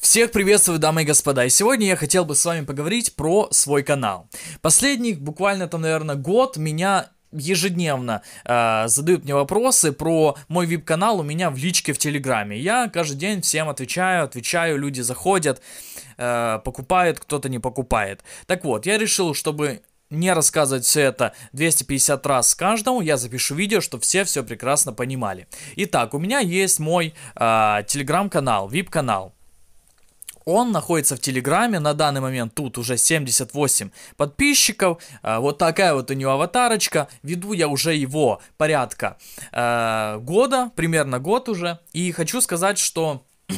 Всех приветствую, дамы и господа, и сегодня я хотел бы с вами поговорить про свой канал. Последний, буквально там, наверное, год меня ежедневно э, задают мне вопросы про мой вип-канал у меня в личке в Телеграме. Я каждый день всем отвечаю, отвечаю, люди заходят, э, покупают, кто-то не покупает. Так вот, я решил, чтобы не рассказывать все это 250 раз каждому, я запишу видео, чтобы все все прекрасно понимали. Итак, у меня есть мой э, телеграм-канал, вип-канал. Он находится в Телеграме, на данный момент тут уже 78 подписчиков. Э, вот такая вот у него аватарочка. Веду я уже его порядка э, года, примерно год уже. И хочу сказать, что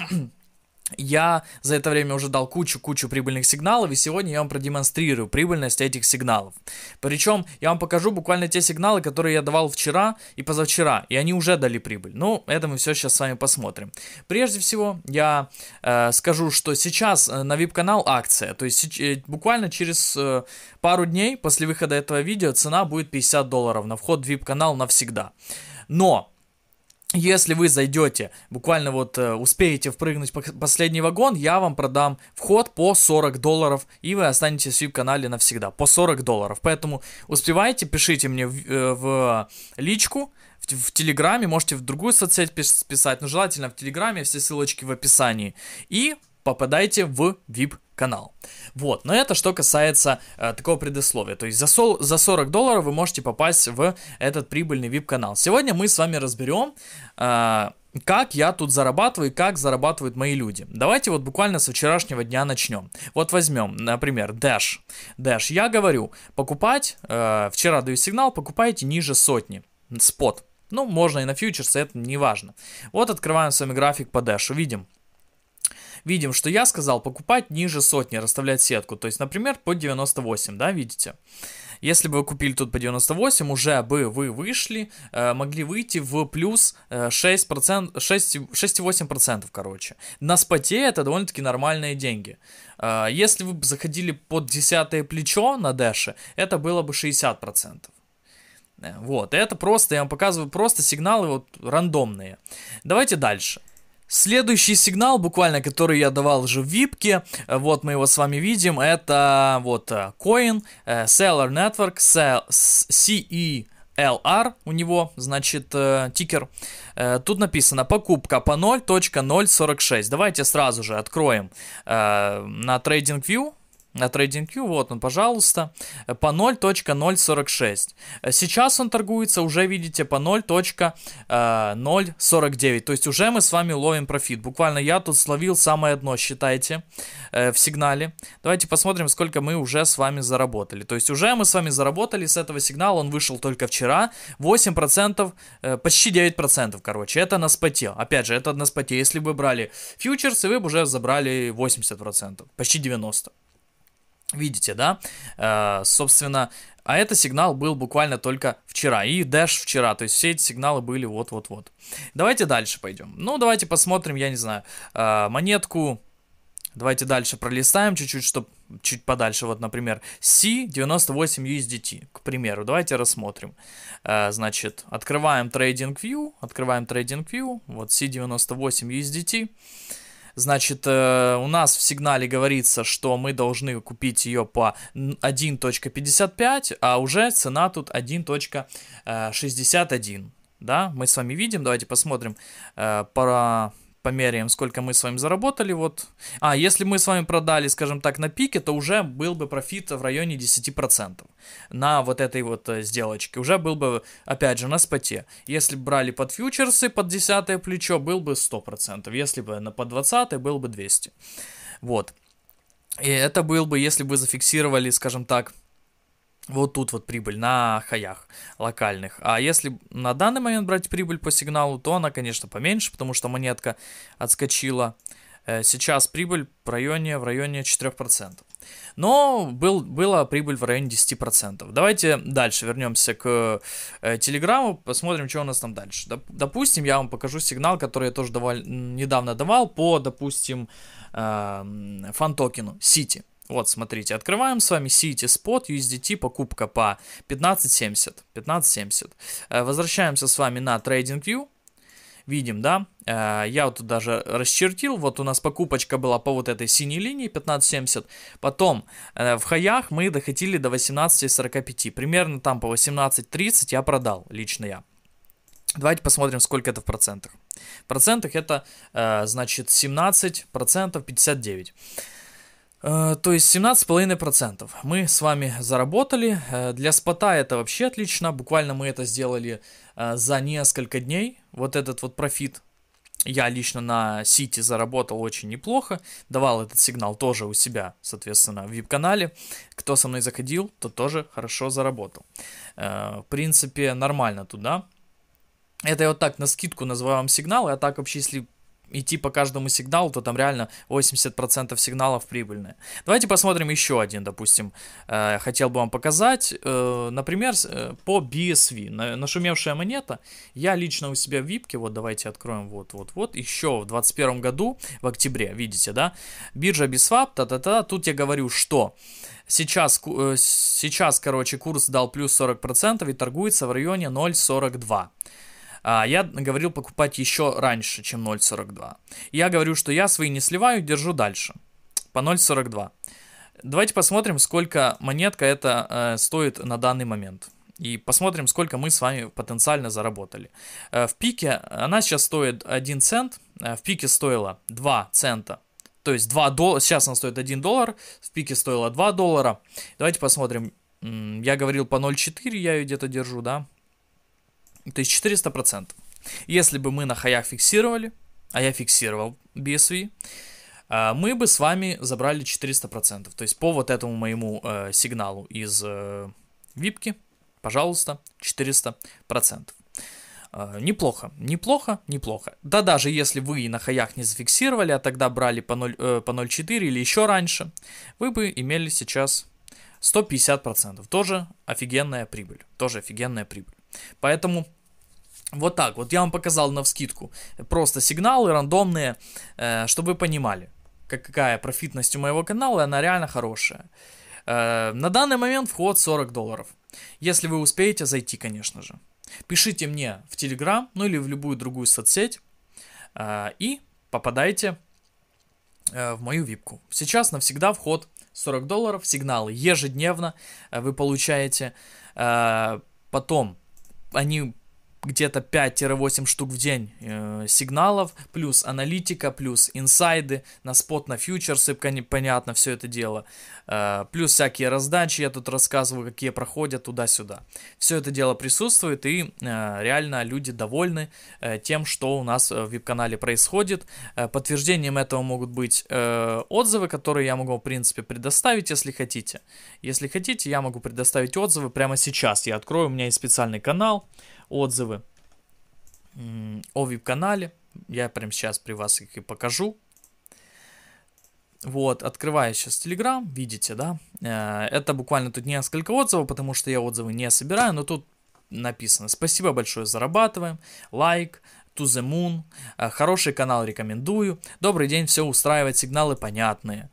Я за это время уже дал кучу-кучу прибыльных сигналов, и сегодня я вам продемонстрирую прибыльность этих сигналов. Причем я вам покажу буквально те сигналы, которые я давал вчера и позавчера, и они уже дали прибыль. Ну, это мы все сейчас с вами посмотрим. Прежде всего, я э, скажу, что сейчас э, на VIP-канал акция, то есть э, буквально через э, пару дней после выхода этого видео цена будет 50 долларов на вход в VIP-канал навсегда. Но если вы зайдете, буквально вот э, успеете впрыгнуть в последний вагон, я вам продам вход по 40 долларов, и вы останетесь в канале навсегда, по 40 долларов. Поэтому успевайте, пишите мне в, э, в личку, в, в Телеграме, можете в другую соцсеть писать, но желательно в Телеграме, все ссылочки в описании. И попадайте в VIP канал. Вот, но это что касается э, такого предисловия. То есть за, сол, за 40 долларов вы можете попасть в этот прибыльный VIP канал. Сегодня мы с вами разберем, э, как я тут зарабатываю и как зарабатывают мои люди. Давайте вот буквально с вчерашнего дня начнем. Вот возьмем, например, Dash. Dash, я говорю, покупать, э, вчера даю сигнал, покупайте ниже сотни, спот. Ну, можно и на фьючерсы, это не важно. Вот открываем с вами график по Dash, видим видим, что я сказал покупать ниже сотни, расставлять сетку. То есть, например, под 98, да, видите? Если бы вы купили тут по 98, уже бы вы вышли, э, могли выйти в плюс 6%, 6, 6,8%, короче. На споте это довольно-таки нормальные деньги. Э, если вы заходили под десятое плечо на дэше, это было бы 60%. Э, вот, это просто, я вам показываю просто сигналы вот рандомные. Давайте дальше. Следующий сигнал, буквально, который я давал уже в випке, э, вот мы его с вами видим, это вот э, Coin, э, Seller Network, CE LR, у него, значит, тикер. Тут написано покупка по 0.046. Давайте сразу же откроем на TradingView на TradingView, вот он, пожалуйста, по 0.046. Сейчас он торгуется, уже видите, по 0.049, э, то есть уже мы с вами ловим профит. Буквально я тут словил самое дно, считайте, э, в сигнале. Давайте посмотрим, сколько мы уже с вами заработали. То есть уже мы с вами заработали с этого сигнала, он вышел только вчера, 8%, э, почти 9%, короче, это на споте. Опять же, это на споте, если бы брали фьючерсы, вы бы уже забрали 80%, почти 90%. Видите, да? Э, собственно, а это сигнал был буквально только вчера. И Dash вчера. То есть все эти сигналы были вот-вот-вот. Давайте дальше пойдем. Ну, давайте посмотрим, я не знаю, э, монетку. Давайте дальше пролистаем чуть-чуть, чтобы чуть подальше. Вот, например, C98 USDT, к примеру. Давайте рассмотрим. Э, значит, открываем TradingView. Открываем TradingView. Вот C98 USDT. Значит, э, у нас в сигнале говорится, что мы должны купить ее по 1.55, а уже цена тут 1.61. Э, да, мы с вами видим, давайте посмотрим э, про померяем, сколько мы с вами заработали. Вот. А, если мы с вами продали, скажем так, на пике, то уже был бы профит в районе 10% на вот этой вот э, сделочке. Уже был бы, опять же, на споте. Если брали под фьючерсы, под 10 плечо, был бы 100%. Если бы на под 20 был бы 200. Вот. И это был бы, если бы зафиксировали, скажем так, вот тут вот прибыль на хаях локальных. А если на данный момент брать прибыль по сигналу, то она, конечно, поменьше, потому что монетка отскочила. Э, сейчас прибыль в районе, в районе 4%. Но был, была прибыль в районе 10%. Давайте дальше вернемся к э, Телеграму, посмотрим, что у нас там дальше. допустим, я вам покажу сигнал, который я тоже давал, недавно давал по, допустим, э, фантокену Сити. Вот, смотрите, открываем с вами City Spot, USDT, покупка по 15.70. 15.70. Э, возвращаемся с вами на TradingView. Видим, да? Э, я вот тут даже расчертил. Вот у нас покупочка была по вот этой синей линии 15.70. Потом э, в хаях мы доходили до 18.45. Примерно там по 18.30 я продал, лично я. Давайте посмотрим, сколько это в процентах. В процентах это, значит, 17%, 59%. Э, то есть 17,5% мы с вами заработали. Э, для спота это вообще отлично. Буквально мы это сделали э, за несколько дней. Вот этот вот профит я лично на Сити заработал очень неплохо. Давал этот сигнал тоже у себя, соответственно, в VIP-канале. Кто со мной заходил, то тоже хорошо заработал. В принципе, нормально туда. Это я вот так на скидку называю вам сигналы, а так вообще, если идти по каждому сигналу, то там реально 80% сигналов прибыльные. Давайте посмотрим еще один, допустим, э, хотел бы вам показать. Э, например, э, по BSV, нашумевшая монета. Я лично у себя в випке, вот давайте откроем вот-вот-вот, еще в 2021 году, в октябре, видите, да? Биржа BSWAP, та-та-та, тут я говорю, что сейчас, сейчас, короче, курс дал плюс 40% и торгуется в районе 0.42. А я говорил покупать еще раньше, чем 0.42. Я говорю, что я свои не сливаю, держу дальше. По 0.42. Давайте посмотрим, сколько монетка это э, стоит на данный момент. И посмотрим, сколько мы с вами потенциально заработали. Э, в пике она сейчас стоит 1 цент. Э, в пике стоила 2 цента. То есть 2 доллара. Сейчас она стоит 1 доллар. В пике стоила 2 доллара. Давайте посмотрим. Я говорил по 0.4 я ее где-то держу, да? То есть 400 процентов. Если бы мы на хаях фиксировали, а я фиксировал BSV, а, мы бы с вами забрали 400%. процентов. То есть по вот этому моему э, сигналу из э, випки, пожалуйста, 400%. Э, а, неплохо, неплохо, неплохо. Да даже если вы на хаях не зафиксировали, а тогда брали по 0,4 э, по 0, или еще раньше, вы бы имели сейчас 150%. процентов. Тоже офигенная прибыль. Тоже офигенная прибыль. Поэтому вот так, вот я вам показал на вскидку просто сигналы рандомные, э, чтобы вы понимали, какая профитность у моего канала, она реально хорошая. Э, на данный момент вход 40 долларов, если вы успеете зайти, конечно же. Пишите мне в Телеграм, ну или в любую другую соцсеть э, и попадайте в мою випку. Сейчас навсегда вход 40 долларов, сигналы ежедневно вы получаете. Потом I knew где-то 5-8 штук в день э, сигналов, плюс аналитика, плюс инсайды на спот, на фьючерсы, понятно, все это дело. Э, плюс всякие раздачи, я тут рассказываю, какие проходят туда-сюда. Все это дело присутствует, и э, реально люди довольны э, тем, что у нас в веб-канале происходит. Э, подтверждением этого могут быть э, отзывы, которые я могу, в принципе, предоставить, если хотите. Если хотите, я могу предоставить отзывы прямо сейчас. Я открою, у меня есть специальный канал, отзывы о вип-канале. Я прямо сейчас при вас их и покажу. Вот, открываю сейчас Telegram, видите, да? Э, это буквально тут несколько отзывов, потому что я отзывы не собираю, но тут написано «Спасибо большое, зарабатываем», «Лайк», «To the moon», э, «Хороший канал, рекомендую», «Добрый день, все устраивает, сигналы понятные».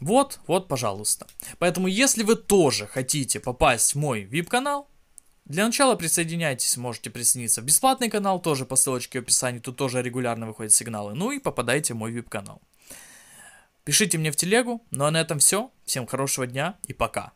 Вот, вот, пожалуйста. Поэтому, если вы тоже хотите попасть в мой VIP-канал, для начала присоединяйтесь, можете присоединиться в бесплатный канал, тоже по ссылочке в описании, тут тоже регулярно выходят сигналы. Ну и попадайте в мой вип-канал. Пишите мне в телегу, ну а на этом все. Всем хорошего дня и пока.